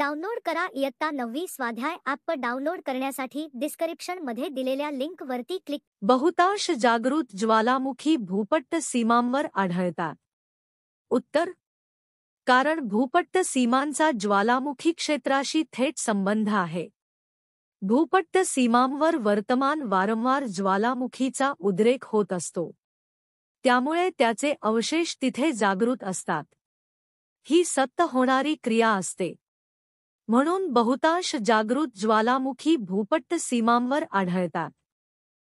download करा इयत्ता नववी स्वाध्याय ॲप डाउनलोड करण्यासाठी डिस्क्रिप्शन मध्ये दिलेल्या लिंकवरती क्लिक बहुतांश जागृत ज्वालामुखी भूपट्ट सीमांवर आढळतात उत्तर कारण भूपट्ट सीमांचा ज्वालामुखी क्षेत्राशी थेट संबंध आहे भूपट्ट सीमांवर वर्तमान वारंवार ज्वालामुखीचा उद्रेक होत असतो त्यामुळे त्याचे अवशेष तिथे जागृत असतात ही सत्त होणारी क्रिया असते म्हणून बहुतांश जागृत ज्वालामुखी भूपट्ट सीमांवर आढळतात